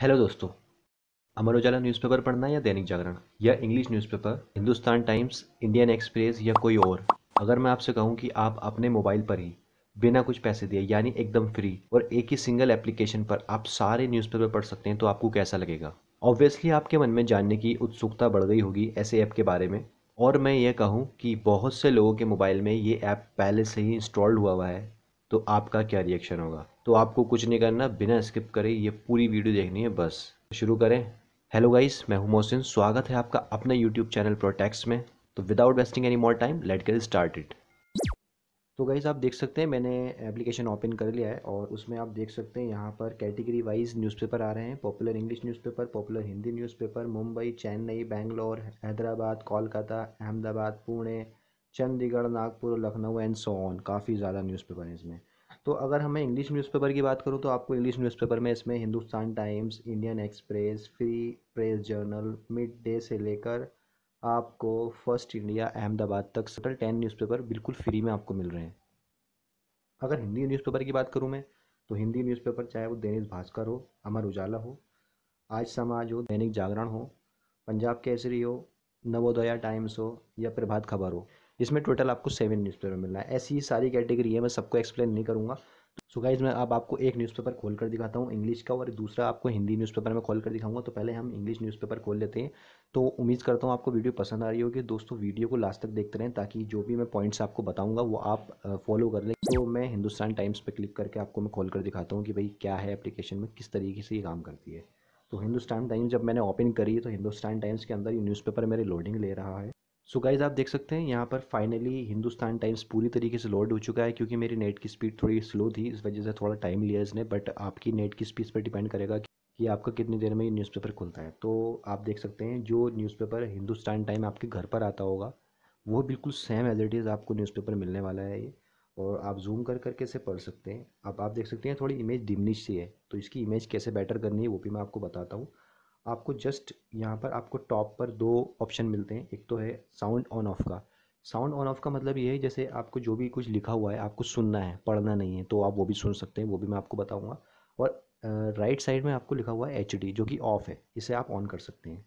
hello दोस्तों अमर उजाला newspaper पढ़ना या दैनिक जागरण या English newspaper Hindustan Times Indian Express या कोई और अगर मैं आपसे कहूँ कि आप अपने मोबाइल पर ही बिना कुछ पैसे दिए यानी एकदम फ्री और एक ही सिंगल एप्लीकेशन पर आप सारे न्यूज़पेपर पढ़ सकते हैं तो आपको कैसा लगेगा ऑब्वियसली आपके मन में जानने की उत्सुकता बढ़ गई होगी ऐसे ऐप के बारे में और मैं ये कहूँ कि बहुत से लोगों के मोबाइल में ये ऐप पहले से ही इंस्टॉल्ड हुआ हुआ है तो आपका क्या रिएक्शन होगा तो आपको कुछ नहीं करना बिना स्किप करे ये पूरी वीडियो देखनी है बस शुरू करें हेलो गाइस मैं हूं मोहसिन स्वागत है आपका अपने यूट्यूब चैनल प्रोटेक्स में तो without wasting any more time let get it तो गाइज़ आप देख सकते हैं मैंने एप्लीकेशन ओपन कर लिया है और उसमें आप देख सकते हैं यहाँ पर कैटेगरी वाइज न्यूज़पेपर आ रहे हैं popular English newspaper popular Hindi newspaper Mumbai Chennai Bangalore Hyderabad Kolkata Ahmedabad Pune Chandigarh Nagpur Lucknow and so on काफ़ी ज़्यादा न्यूज़पेपर हैं इसमें तो अगर हमें इंग्लिश न्यूज़पेपर की बात करूँ तो आपको इंग्लिश न्यूज़पेपर में इसमें Hindustan Times Indian Express Free Press Journal Mid Day से लेकर आपको फर्स्ट इंडिया अहमदाबाद तक सटल टेन न्यूज़पेपर बिल्कुल फ्री में आपको मिल रहे हैं अगर हिंदी न्यूज़पेपर की बात करूँ मैं तो हिंदी न्यूज़पेपर चाहे वो दैनिक भास्कर हो अमर उजाला हो आज समाज हो दैनिक जागरण हो पंजाब केसरी हो नवोदया टाइम्स हो या प्रभात खबर हो इसमें टोटल आपको सेवन न्यूज़पेपर मिलना है ऐसी ही सारी कैटेगरी है मैं सबको एक्सप्लेन नहीं करूँगा सो गाइज मैं अब आपको एक न्यूज़पेपर खोल कर दिखाता हूँ इंग्लिश का और दूसरा आपको हिंदी न्यूज़पेपर में खोल कर दिखाऊंगा तो पहले हम इंग्लिश न्यूज़पेपर खोल लेते हैं तो उम्मीद करता हूँ आपको वीडियो पसंद आ रही होगी दोस्तों वीडियो को लास्ट तक देखते रहें ताकि जो भी मैं पॉइंट्स आपको बताऊँगा वो आप फॉलो कर लें तो मैं हिंदुस्तान टाइम्स पर क्लिक करके आपको मैं खोल कर दिखाता हूँ कि भाई क्या है एप्लीकेशन में किस तरीके से ये काम करती है तो हिंदुस्तान टाइम्स जब मैंने ओपन करी तो हिंदुस्तान टाइम्स के अंदर ये न्यूज़पेपर मेरे लोडिंग ले रहा है सो गाइज आप देख सकते हैं यहाँ पर फाइनली हिंदुस्तान टाइम्स पूरी तरीके से लोड हो चुका है क्योंकि मेरी नेट की स्पीड थोड़ी स्लो थी इस वजह से थोड़ा टाइम लिया इसने बट आपकी नेट की स्पीड पर डिपेंड करेगा कि आपका कितनी देर में ये न्यूज़पेपर खुलता है तो आप देख सकते हैं जो न्यूज़पेपर हिंदुस्तान टाइम आपके घर पर आता होगा वो बिल्कुल सेम एज इट इज़ आपको न्यूज़पेपर मिलने वाला है ये और आप जूम कर करके इसे पढ़ सकते हैं अब आप देख सकते हैं थोड़ी इमेज डिमनिश सी है तो इसकी इमेज कैसे बेटर करनी है वो भी मैं आपको बताता हूँ आपको जस्ट यहाँ पर आपको टॉप पर दो ऑप्शन मिलते हैं एक तो है साउंड ऑन ऑफ का साउंड ऑन ऑफ का मतलब ये है जैसे आपको जो भी कुछ लिखा हुआ है आपको सुनना है पढ़ना नहीं है तो आप वो भी सुन सकते हैं वो भी मैं आपको बताऊँगा और राइट साइड में आपको लिखा हुआ है एच जो कि ऑफ़ है इसे आप ऑन कर सकते हैं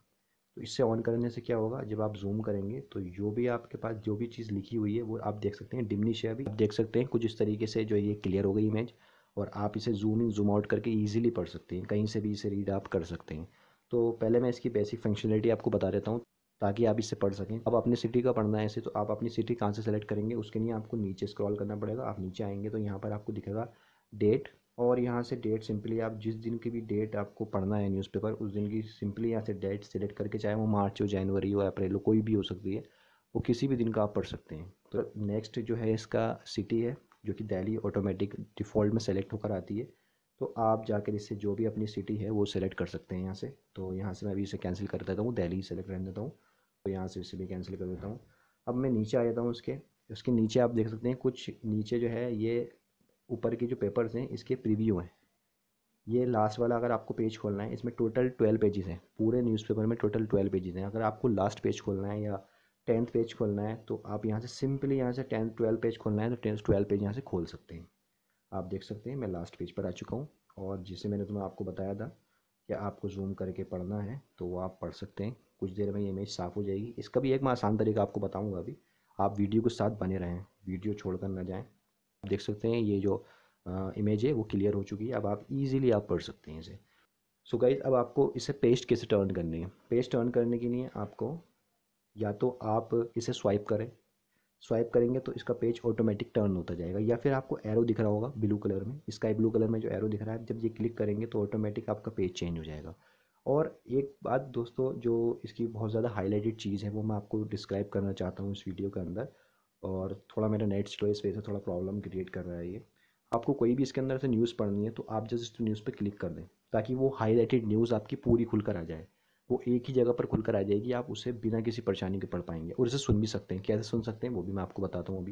तो इससे ऑन करने से क्या होगा जब आप जूम करेंगे तो जो भी आपके पास जो भी चीज़ लिखी हुई है वो आप देख सकते हैं डिमनिश है अभी आप देख सकते हैं कुछ इस तरीके से जो ये क्लियर हो गई इमेज और आप इसे जूम इन जूम आउट करके इजीली पढ़ सकते हैं कहीं से भी इसे रीड आप कर सकते हैं तो पहले मैं इसकी बेसिक फंक्शनलिटी आपको बता देता हूँ ताकि आप इससे पढ़ सकें अब अपने सिटी का पढ़ना है ऐसे तो आप अपनी सिटी कहाँ से सेलेक्ट करेंगे उसके लिए आपको नीचे स्क्रॉल करना पड़ेगा आप नीचे आएंगे तो यहाँ पर आपको दिखेगा डेट और यहाँ से डेट सिंपली आप जिस दिन की भी डेट आपको पढ़ना है न्यूज़पेपर उस दिन की सिंपली यहाँ से डेट सेलेक्ट करके चाहे वो मार्च हो जनवरी हो अप्रैल हो कोई भी हो सकती है वो किसी भी दिन का आप पढ़ सकते हैं तो नेक्स्ट जो है इसका सिटी है जो कि दिल्ली ऑटोमेटिक डिफ़ॉल्ट में सेलेक्ट होकर आती है तो आप जाकर इससे जो भी अपनी सिटी है वो सेलेक्ट कर सकते हैं यहाँ से तो यहाँ से मैं अभी इसे कैंसिल कर देता हूँ दिल्ली सेलेक्ट रहने देता हूँ तो यहाँ से इसे भी कैंसिल कर देता हूँ अब मैं नीचे आ जाता हूँ उसके उसके नीचे आप देख सकते हैं कुछ नीचे जो है ये ऊपर के जो पेपर्स हैं इसके प्रीव्यू हैं ये लास्ट वाला अगर आपको पेज खोलना है इसमें टोटल ट्वेल्व पेजेस हैं पूरे न्यूज़पेपर में टोटल ट्वेल्व पेजेस हैं अगर आपको लास्ट पेज खोलना है या टेंथ पेज खोलना है तो आप यहाँ से सिंपली यहाँ से टेंथ ट्वेल्व पेज खोलना है तो टेंथ ट्वेल्व पेज यहाँ से खोल सकते हैं आप देख सकते हैं मैं लास्ट पेज पर आ चुका हूँ और जिसे मैंने तुम्हें आपको बताया था कि आपको जूम करके पढ़ना है तो वो आप पढ़ सकते हैं कुछ देर में ये इमेज साफ़ हो जाएगी इसका भी एक मैं आसान तरीका आपको बताऊँगा अभी आप वीडियो के साथ बने रहें वीडियो छोड़ कर ना जाएँ आप देख सकते हैं ये जो आ, इमेज है वो क्लियर हो चुकी है अब आप ईजिली आप पढ़ सकते हैं इसे सो so गाइज अब आपको इसे पेस्ट कैसे टर्न करनी है पेस्ट टर्न करने के लिए आपको या तो आप इसे स्वाइप करें स्वाइप करेंगे तो इसका पेज ऑटोमेटिक टर्न होता जाएगा या फिर आपको एरो दिख रहा होगा ब्लू कलर में स्काई ब्लू कलर में जो एरो दिख रहा है जब ये क्लिक करेंगे तो ऑटोमेटिक आपका पेज चेंज हो जाएगा और एक बात दोस्तों जो इसकी बहुत ज़्यादा हाईलाइटेड चीज़ है वो मैं आपको डिस्क्राइब करना चाहता हूँ इस वीडियो के अंदर और थोड़ा मेरा नेट स्लो इस वजह से थोड़ा प्रॉब्लम क्रिएट कर रहा है ये आपको कोई भी इसके अंदर से न्यूज़ पढ़नी है तो आप जस्ट न्यूज़ पर क्लिक कर दें ताकि वो हाईलाइटेड न्यूज़ आपकी पूरी खुलकर आ जाए वो एक ही जगह पर खुलकर आ जाएगी आप उसे बिना किसी परेशानी के पढ़ पाएंगे और इसे सुन भी सकते हैं कैसे सुन सकते हैं वो भी मैं आपको बताता हूँ अभी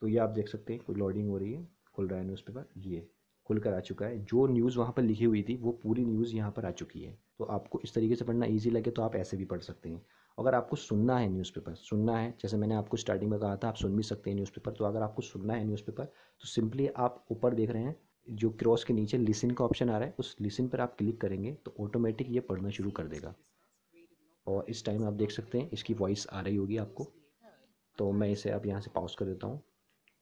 तो ये आप देख सकते हैं कोई लोडिंग हो रही है खुल रहा है न्यूज़पेपर ये खुल कर आ चुका है जो न्यूज़ वहाँ पर लिखी हुई थी वो पूरी न्यूज़ यहाँ पर आ चुकी है तो आपको इस तरीके से पढ़ना ईजी लगे तो आप ऐसे भी पढ़ सकते हैं अगर आपको सुनना है न्यूज़पेपर सुनना है जैसे मैंने आपको स्टार्टिंग में कहा था आप सुन भी सकते हैं न्यूज़पेपर तो अगर आपको सुनना है न्यूज़पेपर तो सिंपली आप ऊपर देख रहे हैं जो क्रॉस के नीचे लिसन का ऑप्शन आ रहा है उस लिसन पर आप क्लिक करेंगे तो ऑटोमेटिक ये पढ़ना शुरू कर देगा और इस टाइम आप देख सकते हैं इसकी वॉइस आ रही होगी आपको तो मैं इसे अब यहाँ से पॉज कर देता हूँ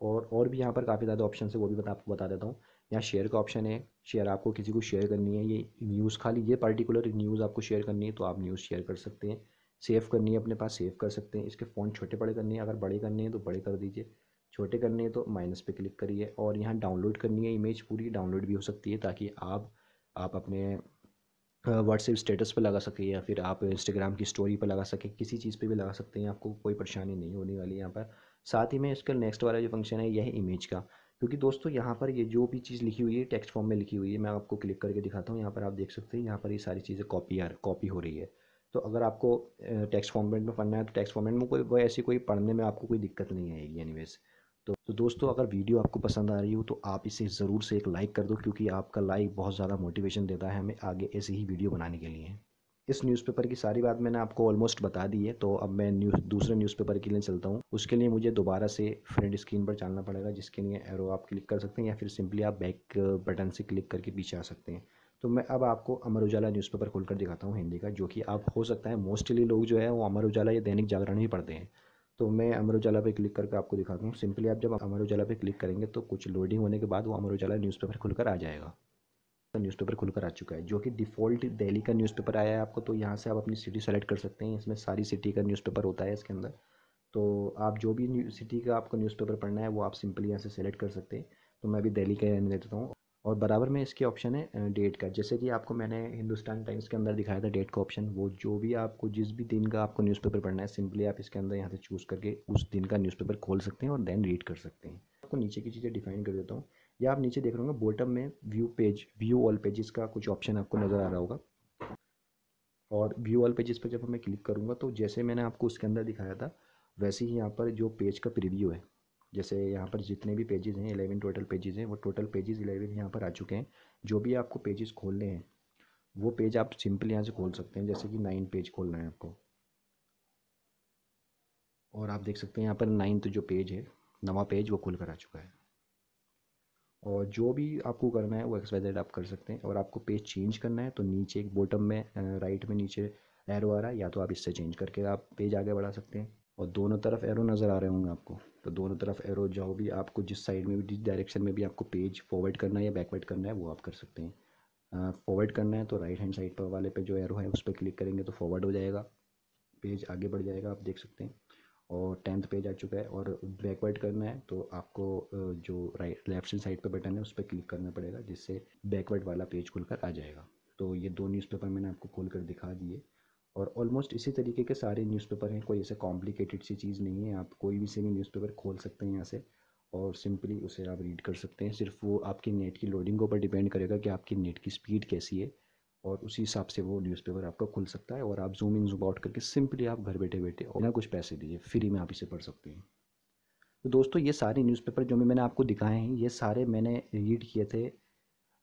और और भी यहाँ पर काफ़ी ज़्यादा ऑप्शन है वो भी बता आपको बता देता हूँ यहाँ शेयर का ऑप्शन है शेयर आपको किसी को शेयर करनी है ये न्यूज़ खाली ये पर्टिकुलर न्यूज़ आपको शेयर करनी है तो आप न्यूज़ शेयर कर सकते हैं सेव करनी है अपने पास सेव कर सकते हैं इसके फोन छोटे बड़े करने हैं अगर बड़े करने हैं तो बड़े कर दीजिए छोटे करने हैं तो माइनस पे क्लिक करिए और यहाँ डाउनलोड करनी है इमेज पूरी डाउनलोड भी हो सकती है ताकि आप आप अपने व्हाट्सएप स्टेटस पर लगा सकें या फिर आप इंस्टाग्राम की स्टोरी पर लगा सकें किसी चीज़ पर भी लगा सकते हैं आपको कोई परेशानी नहीं होने वाली यहाँ पर साथ ही में इसका नेक्स्ट वाला जो फंक्शन है यह है इमेज का क्योंकि दोस्तों यहाँ पर ये जो भी चीज़ लिखी हुई है टेक्स्ट फॉर्म में लिखी हुई है मैं आपको क्लिक करके दिखाता हूँ यहाँ पर आप देख सकते हैं यहाँ पर ये सारी चीज़ें कॉपी आ कॉपी हो रही है तो अगर आपको टेक्स्ट फॉर्मेट में पढ़ना है तो टेक्स्ट फॉर्मेट में कोई ऐसी कोई पढ़ने में आपको कोई दिक्कत नहीं आएगी एनी तो, तो दोस्तों अगर वीडियो आपको पसंद आ रही हो तो आप इसे ज़रूर से एक लाइक कर दो क्योंकि आपका लाइक बहुत ज़्यादा मोटिवेशन देता है हमें आगे ऐसी ही वीडियो बनाने के लिए इस न्यूज़पेपर की सारी बात मैंने आपको ऑलमोस्ट बता दी है तो अब मैं न्यूज़ दूसरे न्यूज़पेपर के लिए चलता हूँ उसके लिए मुझे दोबारा से फ्रंट स्क्रीन पर चलना पड़ेगा जिसके लिए एरो आप क्लिक कर सकते हैं या फिर सिंपली आप बैक बटन से क्लिक करके पीछे आ सकते हैं तो मैं अब आपको अमर उजाला न्यूज़पेपर खोलकर दिखाता हूँ हिंदी का जो कि आप हो सकता है मोस्टली लोग जो है वो अमर उजाला या दैनिक जागरण ही पढ़ते हैं तो मैं अमर उजाला पर क्लिक करके आपको दिखाता हूँ सिंपली आप जब अमर उजाला पर क्लिक करेंगे तो कुछ लोडिंग होने के बाद वो अमर उजाला न्यूज़पेपर खुलकर आ जाएगा तो न्यूज़पेपर खुलकर आ चुका है जो कि डिफ़ॉल्ट दिल्ली का न्यूज़पेपर आया है आपको तो यहाँ से आप अपनी सिटी सेलेक्ट कर सकते हैं इसमें सारी सिटी का न्यूज़पेपर होता है इसके अंदर तो आप जो भी सिटी का आपको न्यूज़पेपर पढ़ना है वो आप सिंपली यहाँ से सेलेक्ट कर सकते हैं तो मैं अभी दिल्ली का रहने देता हूँ और बराबर में इसके ऑप्शन है डेट का जैसे कि आपको मैंने हिंदुस्तान टाइम्स के अंदर दिखाया था डेट का ऑप्शन वो जो भी आपको जिस भी दिन का आपको न्यूज़पेपर पढ़ना है सिंपली आप इसके अंदर यहाँ से चूज़ करके उस दिन का न्यूज़पेपर खोल सकते हैं और देन रीड कर सकते हैं आपको नीचे की चीज़ें डिफाइन कर देता हूँ या आप नीचे देख रहे होंगे बॉटम में view page view all pages का कुछ ऑप्शन आपको नज़र आ रहा होगा और व्यू ऑल पेजेस पर जब मैं क्लिक करूँगा तो जैसे मैंने आपको उसके अंदर दिखाया था वैसे ही यहाँ पर जो पेज का प्रिव्यू है जैसे यहाँ पर जितने भी पेजेस हैं एलेवन टोटल पेजेस हैं वो टोटल पेजेस एलेवन यहाँ पर आ चुके हैं जो भी आपको पेजेस खोलने हैं वो पेज आप सिंपल यहाँ से खोल सकते हैं जैसे कि नाइन पेज खोलना है आपको और आप देख सकते हैं यहाँ पर नाइन्थ जो पेज है नवा पेज वो खुल कर आ चुका है और जो भी आपको करना है वो एक्स वाई आप कर सकते हैं और आपको पेज चेंज करना है तो नीचे एक बॉटम में राइट में नीचे एरो आ रहा है या तो आप इससे चेंज करके आप पेज आगे बढ़ा सकते हैं और दोनों तरफ एरो नज़र आ रहे होंगे आपको तो दोनों तरफ एरो भी आपको जिस साइड में भी जिस डायरेक्शन में भी आपको पेज फॉरवर्ड करना है या बैकवर्ड करना है वो आप कर सकते हैं फॉरवर्ड करना है तो राइट हैंड साइड पर वाले पे जो एरो है उस पर क्लिक करेंगे तो फॉरवर्ड हो जाएगा पेज आगे बढ़ जाएगा आप देख सकते हैं और टेंथ पेज आ चुका है और बैकवर्ड करना है तो आपको जो राइट लेफ्ट हैंड साइड पर बटन है उस पर क्लिक करना पड़ेगा जिससे बैकवर्ड वाला पेज खुलकर आ जाएगा तो ये दो न्यूज़पेपर मैंने आपको खोल कर दिखा दिए और ऑलमोस्ट इसी तरीके के सारे न्यूज़पेपर हैं कोई ऐसे कॉम्प्लिकेटेड सी चीज़ नहीं है आप कोई भी से भी न्यूज़पेपर खोल सकते हैं यहाँ से और सिंपली उसे आप रीड कर सकते हैं सिर्फ वो आपकी नेट की लोडिंग के ऊपर डिपेंड करेगा कि आपकी नेट की स्पीड कैसी है और उसी हिसाब से वो न्यूज़पेपर आपका खुल सकता है और आप जूम इन जूम आउट करके सिंपली आप घर बैठे बैठे और ना कुछ पैसे दीजिए फ्री में आप इसे पढ़ सकते हैं तो दोस्तों ये सारे न्यूज़पेपर जो मैं मैंने आपको दिखाए हैं ये सारे मैंने रीड किए थे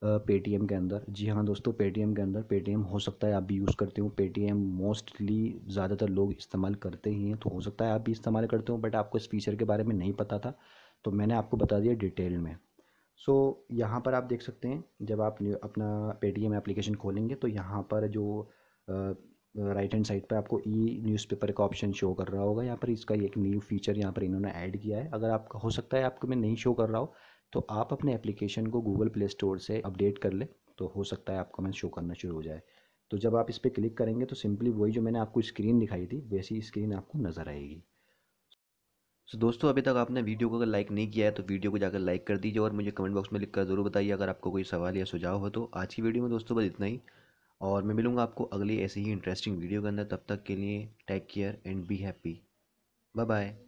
पेटीएम के अंदर जी हाँ दोस्तों पेटीएम के अंदर पेटीएम हो सकता है आप भी यूज़ करते हो पेटीएम मोस्टली ज़्यादातर लोग इस्तेमाल करते ही हैं तो हो सकता है आप भी इस्तेमाल करते हो बट आपको इस फीचर के बारे में नहीं पता था तो मैंने आपको बता दिया डिटेल में सो so, यहाँ पर आप देख सकते हैं जब आप अपना पेटीएम एप्लीकेशन खोलेंगे तो यहाँ पर जो राइट हैंड साइड पर आपको ई न्यूज़पेपर का ऑप्शन शो कर रहा होगा यहाँ पर इसका एक न्यू फीचर यहाँ पर इन्होंने ऐड किया है अगर आप हो सकता है आपको मैं नहीं शो कर रहा हो तो आप अपने एप्लीकेशन को गूगल प्ले स्टोर से अपडेट कर लें तो हो सकता है आपका मैं शो करना शुरू हो जाए तो जब आप इस पर क्लिक करेंगे तो सिंपली वही जो मैंने आपको स्क्रीन दिखाई थी वैसी स्क्रीन आपको नज़र आएगी सो so, दोस्तों अभी तक आपने वीडियो को अगर लाइक नहीं किया है तो वीडियो को जाकर लाइक कर दीजिए और मुझे कमेंट बॉक्स में लिखकर ज़रूर बताइए अगर आपको कोई सवाल या सुझाव हो तो आज की वीडियो में दोस्तों बस इतना ही और मैं मिलूंगा आपको अगली ऐसी ही इंटरेस्टिंग वीडियो के अंदर तब तक के लिए take care and be happy bye bye